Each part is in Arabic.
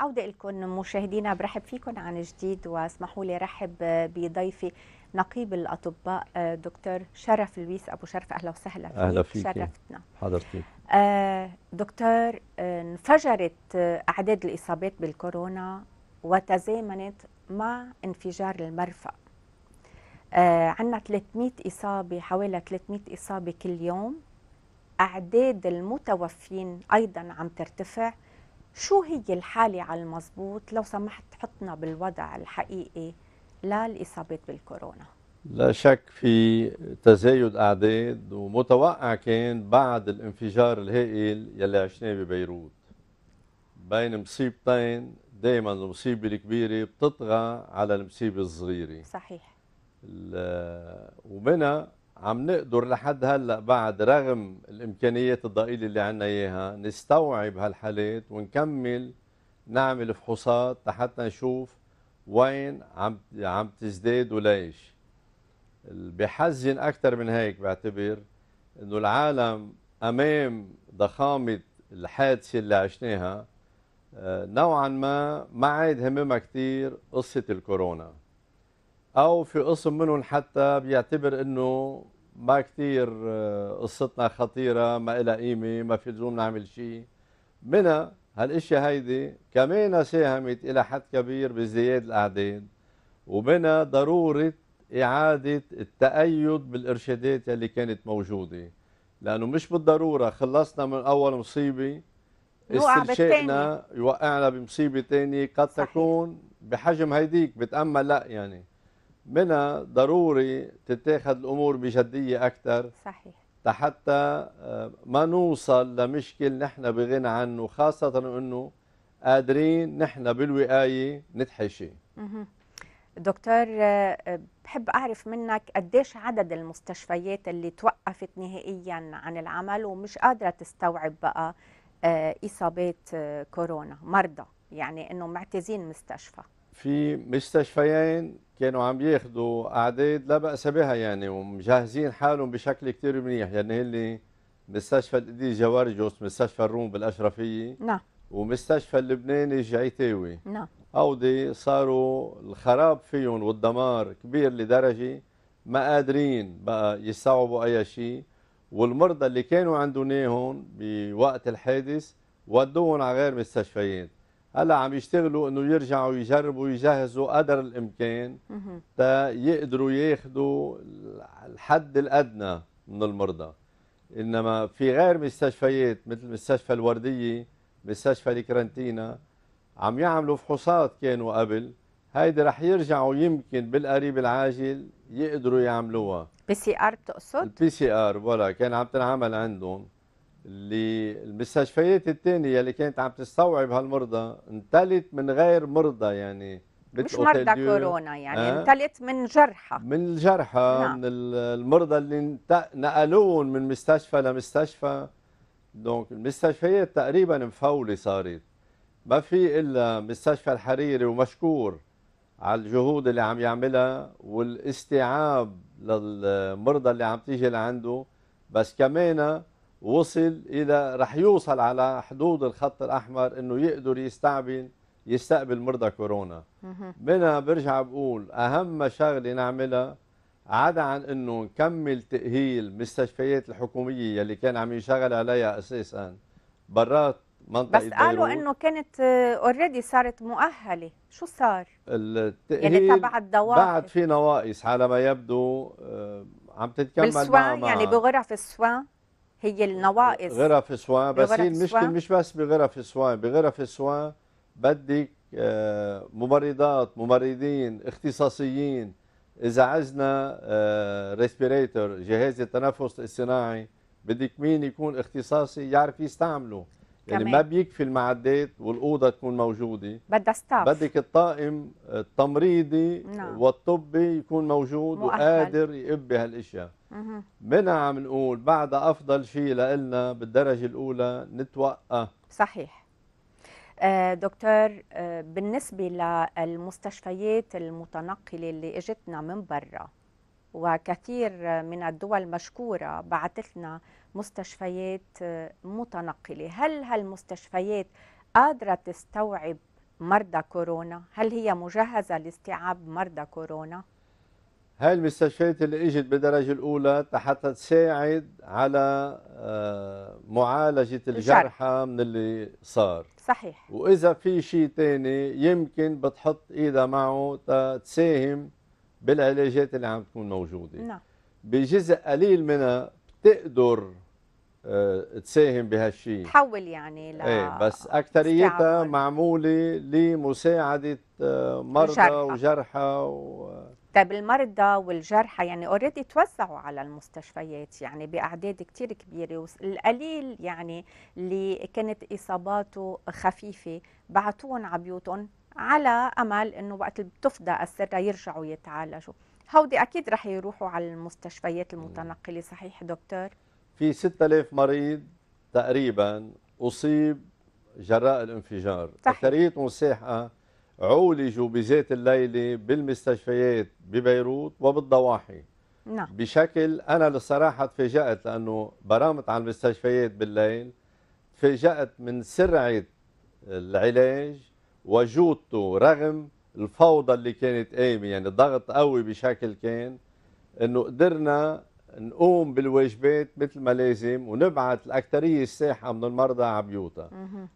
عودة لكم مشاهدينا برحب فيكم عن جديد واسمحوا لي رحب بضيفي نقيب الاطباء دكتور شرف لويس ابو شرف اهلا وسهلا فيك اهلا فيك شرفتنا حضرتك آه، دكتور آه، انفجرت آه، اعداد الاصابات بالكورونا وتزامنت مع انفجار المرفأ عندنا 300 اصابه حوالي 300 اصابه كل يوم اعداد المتوفين ايضا عم ترتفع شو هي الحالة على المضبوط لو سمحت حطنا بالوضع الحقيقي للإصابات بالكورونا لا شك في تزايد أعداد ومتوقع كان بعد الانفجار الهائل يلي عشناه ببيروت بين مصيبتين دائما المصيبة الكبيرة بتطغى على المصيبة الصغيرة صحيح ومنها عم نقدر لحد هلا بعد رغم الامكانيات الضئيله اللي عنا اياها نستوعب هالحالات ونكمل نعمل فحوصات لحتى نشوف وين عم عم تزداد وليش بحزن اكثر من هيك بعتبر انه العالم امام ضخامه الحادثه اللي عشناها آه، نوعا ما ما عاد هممها كثير قصه الكورونا او في قسم منهم حتى بيعتبر انه ما كثير آه، قصتنا خطيره ما لها قيمه ما في لزوم نعمل شيء من هالاشياء هيدي كمان ساهمت الى حد كبير بزياد الاعداد ومن ضروره اعاده التأيد بالارشادات اللي كانت موجوده لانه مش بالضروره خلصنا من اول مصيبه استنشائنا يوقعنا بمصيبه ثانيه قد صحيح. تكون بحجم هيديك بتامل لا يعني منها ضروري تتاخذ الامور بجديه اكثر صحيح لحتى آه، ما نوصل لمشكل نحن بغنى عنه خاصه انه قادرين نحن بالوقايه نتحشي دكتور آه، آه، بحب اعرف منك قديش عدد المستشفيات اللي توقفت نهائيا عن العمل ومش قادره تستوعب بقى اصابات كورونا مرضى يعني انه معتزين مستشفى في مستشفيين كانوا عم ياخذوا اعداد لا باس بها يعني ومجهزين حالهم بشكل كثير منيح يعني اللي مستشفى القديس جوارجوس مستشفى الروم بالاشرفيه نعم ومستشفى اللبناني الجعيتاوي نعم اودي صاروا الخراب فيهم والدمار كبير لدرجه ما قادرين بقى يستوعبوا اي شيء والمرضى اللي كانوا عندهم اياهم بوقت الحادث ودوهم على غير مستشفيات هلا عم يشتغلوا انه يرجعوا يجربوا يجهزوا قدر الامكان تا يقدروا ياخذوا الحد الادنى من المرضى انما في غير مستشفيات مثل مستشفى الورديه مستشفى الكرنتينا عم يعملوا فحوصات كانوا قبل هيدي رح يرجعوا يمكن بالقريب العاجل يقدروا يعملوها بي سي ار بتقصد؟ البي سي ار ولا كان عم تنعمل عندهم اللي المستشفيات الثانيه اللي كانت عم تستوعب هالمرضى انتلت من غير مرضى يعني مش مرضى كورونا يعني آه؟ انتلت من جرحى من الجرحى نعم. من المرضى اللي نقلوهم من مستشفى لمستشفى دونك المستشفيات تقريبا مفوله صارت ما في الا مستشفى الحريري ومشكور على الجهود اللي عم يعملها والاستيعاب للمرضى اللي عم تيجي لعنده بس كمان وصل الى رح يوصل على حدود الخط الاحمر انه يقدر يستعمل يستقبل مرضى كورونا بنا برجع بقول اهم شغله نعملها عدا عن انه نكمل تاهيل مستشفيات الحكوميه يلي كان عم ينشغل عليها اساسا برات منطقه بس قالوا انه كانت اوريدي آه، صارت مؤهله شو صار التاهيل يعني تبع الدوائر بعد في نواقص على ما يبدو آه، عم تتكمل بالسوان يعني بغرف السوان هي النواقص غرف سوان بس هي المشكله مش بس بغرف سوان بغرف سوان بدك آه، ممرضات ممرضين اختصاصيين اذا عزنا ريسبيريتور آه، جهاز التنفس الصناعي بدك مين يكون اختصاصي يعرف يستعمله يعني كمان. ما بيكفي المعدات والاوضه تكون موجوده بدها ستاف بدك الطاقم التمريضي نعم. والطبي يكون موجود مؤهل. وقادر يقبي هالاشياء منها عم نقول بعدها افضل شيء لنا بالدرجه الاولى نتوقع صحيح آه، دكتور آه، بالنسبه للمستشفيات المتنقله اللي اجتنا من برا وكثير من الدول مشكوره بعثت لنا مستشفيات آه، متنقله هل هالمستشفيات قادره تستوعب مرضى كورونا هل هي مجهزه لاستيعاب مرضى كورونا هاي المستشفيات اللي اجت بالدرجه الاولى حتى تساعد على آه، معالجه الجرحى من اللي صار صحيح واذا في شيء ثاني يمكن بتحط ايدها معه تساهم بالعلاجات اللي عم تكون موجوده نعم بجزء قليل منها بتقدر آه، تساهم بهالشيء تحول يعني ل ايه بس اكثريتها معموله لمساعده آه، مرضى وجرحى, وجرحى و... طيب المرضى والجرحى يعني اوريدي توزعوا على المستشفيات يعني باعداد كثير كبيره والقليل يعني اللي كانت اصاباته خفيفه بعتوهم على بيوتهم على امل انه وقت بتفضى السره يرجعوا يتعالجوا هودي اكيد رح يروحوا على المستشفيات المتنقله صحيح دكتور في 6000 مريض تقريبا أصيب جراء الانفجار أكثرية مساحة عولجوا بذات الليلة بالمستشفيات ببيروت وبالضواحي نعم. بشكل أنا للصراحة تفاجأت لأنه برامت على المستشفيات بالليل تفاجأت من سرعة العلاج وجودته رغم الفوضى اللي كانت قايمة يعني ضغط قوي بشكل كان أنه قدرنا نقوم بالواجبات مثل ما لازم ونبعث الأكثرية الساحة من المرضى على بيوتها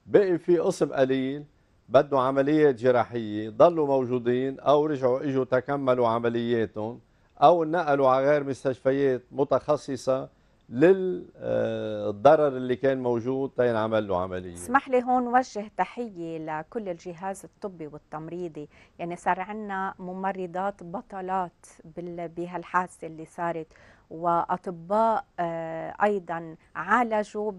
بقي في قسم قليل بدهم عمليات جراحية ضلوا موجودين أو رجعوا إجوا تكملوا عملياتهم أو نقلوا على غير مستشفيات متخصصة للضرر اللي كان موجود تينعمل له عمليه اسمح لي هون وجه تحيه لكل الجهاز الطبي والتمريضي يعني صار عندنا ممرضات بطلات بهالحاسه اللي صارت واطباء آه، ايضا عالجوا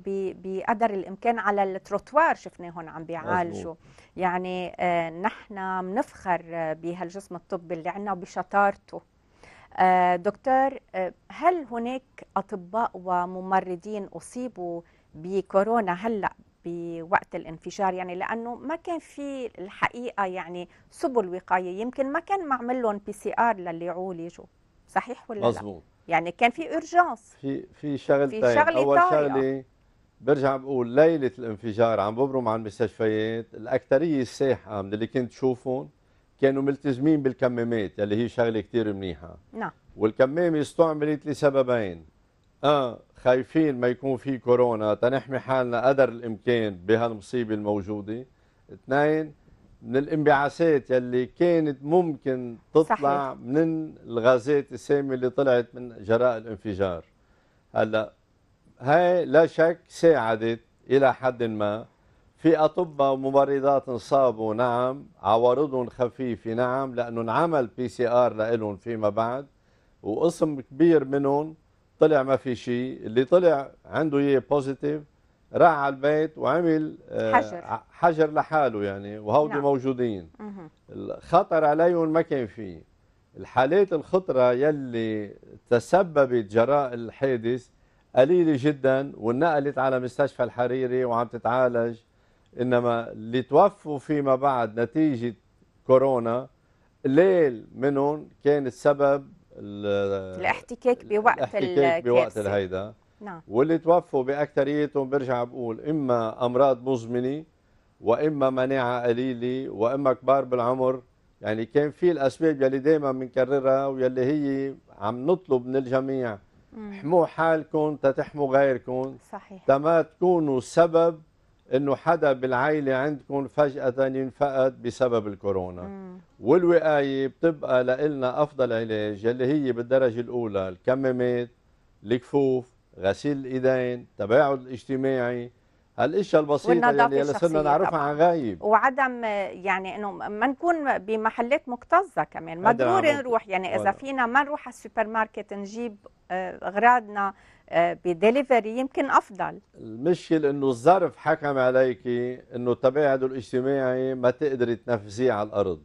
بقدر الامكان على التروتوار شفناهم عم بيعالجوا يعني آه، نحن بنفخر آه، بهالجسم الطبي اللي عندنا وبشطارته آه، دكتور آه، هل هناك أطباء وممرضين أصيبوا بكورونا هلأ بوقت الانفجار يعني لانه ما كان في الحقيقه يعني سبل وقايه يمكن ما كان معمل لهم بي سي ار للي عولجوا صحيح ولا مزبوط. لا يعني كان في اورجانس في في شغلتين شغل اول طارئة. شغله برجع بقول ليله الانفجار عم ببرم على المستشفيات الاكثريه الساحه من اللي كنت شوفهم كانوا ملتزمين بالكمامات اللي هي شغله كثير منيحه نعم والكمامه استعملت لسببين اه خايفين ما يكون في كورونا تنحمي حالنا قدر الامكان بهالمصيبه الموجوده اثنين من الانبعاثات يلي كانت ممكن تطلع صحيح. من الغازات السامه اللي طلعت من جراء الانفجار هلا هاي لا شك ساعدت الى حد ما في أطباء ممرضات انصابوا نعم عوارضهم خفيفة نعم لأنه انعمل بي سي آر لهم فيما بعد وقسم كبير منهم طلع ما في شيء اللي طلع عنده إياه بوزيتيف راح على البيت وعمل آه، حجر حجر لحاله يعني وهودي نعم. موجودين الخطر عليهم ما كان فيه الحالات الخطرة يلي تسببت جراء الحادث قليلة جدا وانقلت على مستشفى الحريري وعم تتعالج انما اللي توفوا فيما بعد نتيجه كورونا قليل منهم كان السبب الاحتكاك بوقت الاحتكاك بوقت الهيدا نعم واللي توفوا باكثريتهم برجع بقول اما امراض مزمنه واما مناعه قليله واما كبار بالعمر يعني كان في الاسباب يلي دائما بنكررها ويلي هي عم نطلب من الجميع مم. حموا حالكم تتحموا غيركم صحيح تما تكونوا سبب انه حدا بالعائله عندكم فجاه ينفقد بسبب الكورونا مم. والوقايه بتبقى لنا افضل علاج اللي هي بالدرجه الاولى الكمامات الكفوف غسيل الايدين التباعد الاجتماعي هالاشياء البسيطه اللي صرنا نعرفها عن غايب وعدم يعني انه ما نكون بمحلات مكتظه كمان ما ضروري نروح يعني اذا فينا ما نروح على السوبر ماركت نجيب آه، اغراضنا بدليفري يمكن افضل المشكلة انه الظرف حكم عليك انه التباعد الاجتماعي ما تقدري تنفذيه على الارض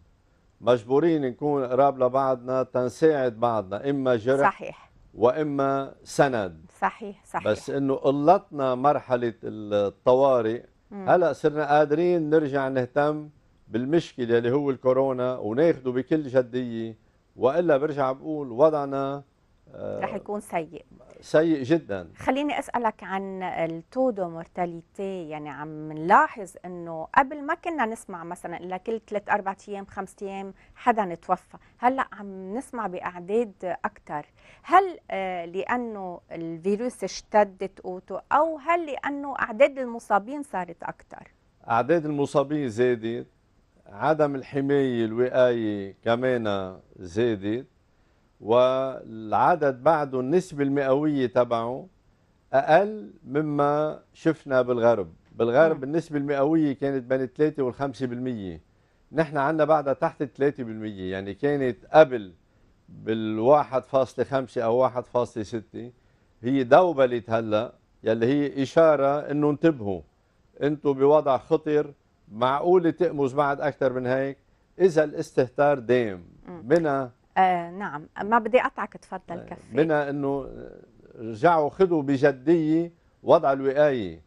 مجبورين نكون قراب لبعضنا تنساعد بعضنا اما جرح صحيح واما سند صحيح صحيح بس انه قلتنا مرحله الطوارئ هلا صرنا قادرين نرجع نهتم بالمشكله اللي هو الكورونا وناخده بكل جديه والا برجع بقول وضعنا آه، رح يكون سيء سيء جدا خليني اسالك عن التودو مورتاليتي يعني عم نلاحظ انه قبل ما كنا نسمع مثلا الا كل ثلاث اربع ايام خمس ايام حدا توفى هلا عم نسمع باعداد اكثر هل آه، لانه الفيروس اشتدت قوته او هل لانه اعداد المصابين صارت اكثر اعداد المصابين زادت عدم الحمايه الوقايه كمان زادت والعدد بعده النسبة المئوية تبعه أقل مما شفنا بالغرب بالغرب النسبة المئوية كانت بين 3 والخمسة بالمية نحن عندنا بعدها تحت 3% يعني كانت قبل بال 1.5 أو 1.6 هي دوبلة هلا يلي هي إشارة إنه انتبهوا أنتم بوضع خطر معقول تقمز بعد أكثر من هيك إذا الاستهتار دام منها آه نعم ما بدي قطعك تفضل آه، كفي بنا انه آه، رجعوا خذوا بجديه وضع الوقايه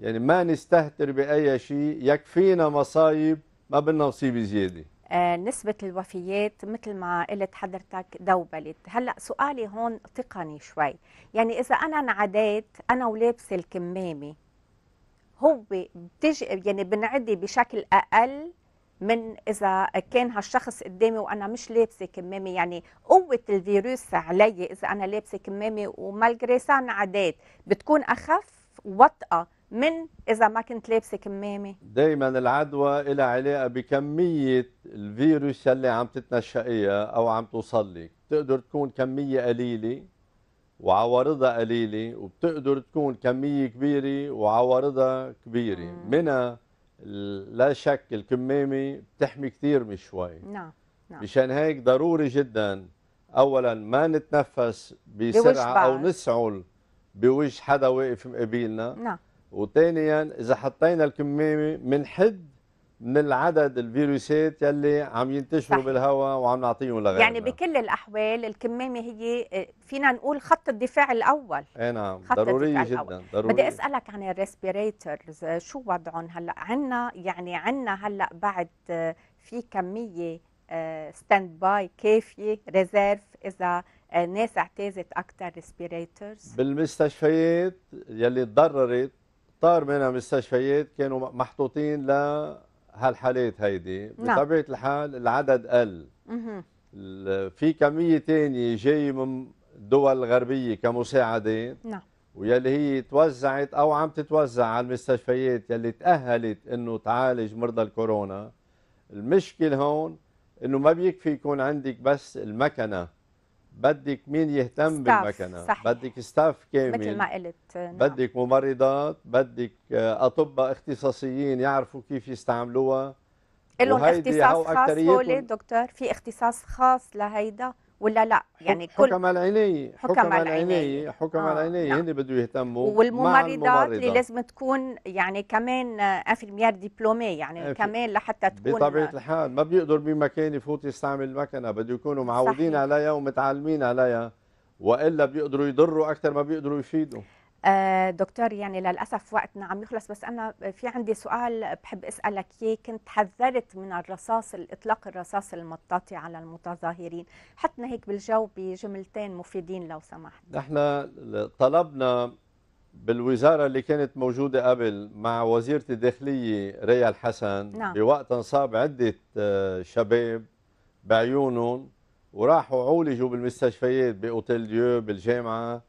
يعني ما نستهتر باي شيء يكفينا مصايب ما بدنا نصيب زياده آه نسبة الوفيات مثل ما قلت حضرتك دوبلت هلا سؤالي هون تقني شوي يعني إذا أنا انعديت أنا ولابسة الكمامة هو بتج... يعني بنعدي بشكل أقل من اذا كان هالشخص قدامي وانا مش لابسه كمامه يعني قوه الفيروس علي اذا انا لابسه كمامه ومالجريسان عادات بتكون اخف وطئه من اذا ما كنت لابسه كمامه دائما العدوى لها علاقه بكميه الفيروس اللي عم تتنشئيها او عم توصل لك بتقدر تكون كميه قليله وعوارضها قليله وبتقدر تكون كميه كبيره وعوارضها كبيره منها لا شك الكمامه بتحمي كثير من شوي نعم نعم مشان هيك ضروري جدا اولا ما نتنفس بسرعه او نسعل بوجه حدا واقف مقابلنا نعم وثانيا اذا حطينا الكمامه بنحد من العدد الفيروسات يلي عم ينتشروا صحيح. بالهواء وعم نعطيهم لغيرنا يعني بكل الاحوال الكمامه هي فينا نقول خط الدفاع الاول اي نعم خط ضروري الدفاع الأول. جدا ضرورية. بدي اسالك عن الريسبيريتورز شو وضعهم هلا عندنا يعني عندنا هلا بعد في كميه ستاند آه، باي كافيه ريزيرف اذا آه، ناس اعتازت اكثر ريسبيريتورز بالمستشفيات يلي تضررت طار منها مستشفيات كانوا محطوطين ل هالحالات هيدي نعم. بطبيعه الحال العدد قل في كميه ثانيه جايه من دول غربيه كمساعدات نعم ويلي هي توزعت او عم تتوزع على المستشفيات يلي تاهلت انه تعالج مرضى الكورونا المشكله هون انه ما بيكفي يكون عندك بس المكنه بدك مين يهتم بالمكنه صحيح. بدك ستاف كامل مثل ما قلت نعم. بدك ممرضات بدك آه، اطباء اختصاصيين يعرفوا كيف يستعملوها لهم اختصاص خاص هولي دكتور في اختصاص خاص لهيدا ولا لا يعني كل حكم العناية حكم العناية حكم العناية آه. نعم. هن بده يهتموا والممرضات اللي لازم تكون يعني كمان انفيرميير آه، دبلومي يعني أفل. إيه، كمان لحتى تكون بطبيعة الحال ما بيقدر بمكان يفوت يستعمل المكنة بده يكونوا معودين عليها ومتعلمين عليها والا بيقدروا يضروا اكثر ما بيقدروا يفيدوا آه، دكتور يعني للاسف وقتنا عم يخلص بس انا في عندي سؤال بحب اسالك اياه كنت حذرت من الرصاص اطلاق الرصاص المطاطي على المتظاهرين حطنا هيك بالجو بجملتين مفيدين لو سمحت نحن طلبنا بالوزارة اللي كانت موجودة قبل مع وزيرة الداخلية ريا الحسن نعم. بوقت انصاب عدة آه، شباب بعيونهم وراحوا عولجوا بالمستشفيات بأوتيل ديو بالجامعة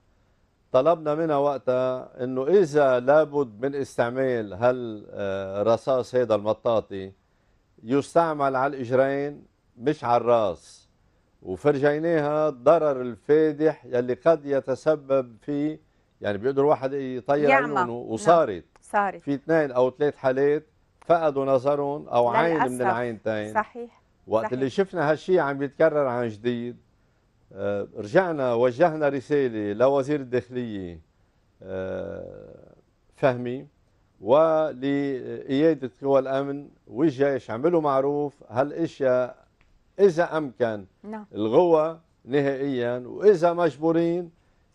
طلبنا منها وقتها انه اذا لابد من استعمال هالرصاص آه، هذا المطاطي يستعمل على الاجرين مش على الراس وفرجيناها الضرر الفادح يلي قد يتسبب فيه يعني بيقدر واحد يطير عيونه نعم. وصارت صارت في اثنين او ثلاث حالات فقدوا نظرهم او عين من العينتين صحيح وقت صحيح. اللي شفنا هالشيء عم يتكرر عن جديد آه، رجعنا وجهنا رسالة لوزير الداخلية آه، فهمي ولقيادة قوى الأمن والجيش عملوا معروف هالأشياء إذا أمكن نعم. الغوة نهائيا وإذا مجبورين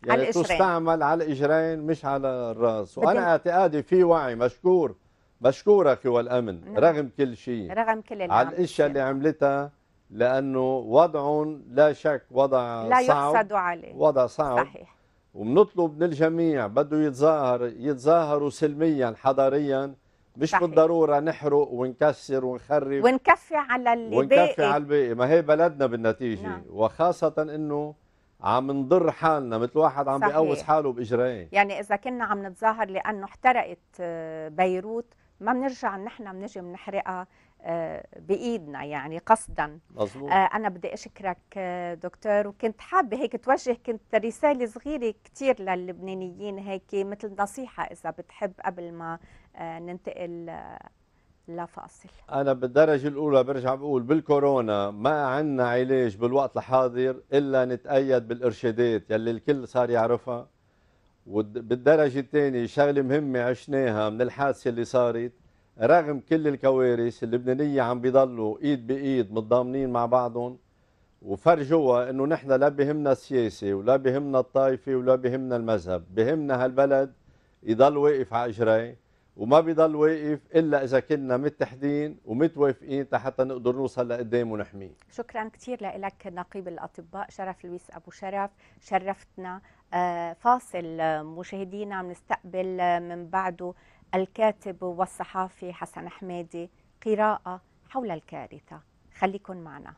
يعني على تستعمل على الإجرين مش على الرأس وأنا اعتقادي في وعي مشكور مشكوره قوى الأمن نعم. رغم كل شيء رغم كل على الأشياء اللي عملتها لأنه وضع لا شك وضع لا صعب لا يحسد عليه وضع صعب صحيح وبنطلب من الجميع بده يتظاهر يتظاهروا سلميا حضاريا مش صحيح. بالضروره نحرق ونكسر ونخرب ونكفي على اللي ونكفي على الباقي ما هي بلدنا بالنتيجه نعم. وخاصه انه عم نضر حالنا مثل واحد عم بيقوس حاله باجرائه يعني اذا كنا عم نتظاهر لانه احترقت بيروت ما بنرجع نحن بنجي بنحرقها آه، بايدنا يعني قصدا مظبوط آه، انا بدي اشكرك آه، دكتور وكنت حابه هيك توجه كنت رساله صغيره كثير للبنانيين هيك مثل نصيحه اذا بتحب قبل ما ننتقل لفاصل انا بالدرجه الاولى برجع بقول بالكورونا ما عندنا علاج بالوقت الحاضر الا نتايد بالارشادات يلي الكل صار يعرفها وبالدرجه الثانيه شغله مهمه عشناها من الحادثه اللي صارت رغم كل الكوارث اللبنانيه عم بيضلوا ايد بايد متضامنين مع بعضهم وفرجوا انه نحن لا بهمنا السياسه ولا بهمنا الطائفه ولا بهمنا المذهب، بهمنا هالبلد يضل واقف على اجريه وما بيضل واقف الا اذا كنا متحدين ومتوافقين حتى نقدر نوصل لقدام ونحميه. شكرا كثير لك نقيب الاطباء شرف لويس ابو شرف، شرفتنا آه، فاصل آه، مشاهدينا عم نستقبل آه، من بعده الكاتب والصحافي حسن حميدي قراءة حول الكارثة خليكن معنا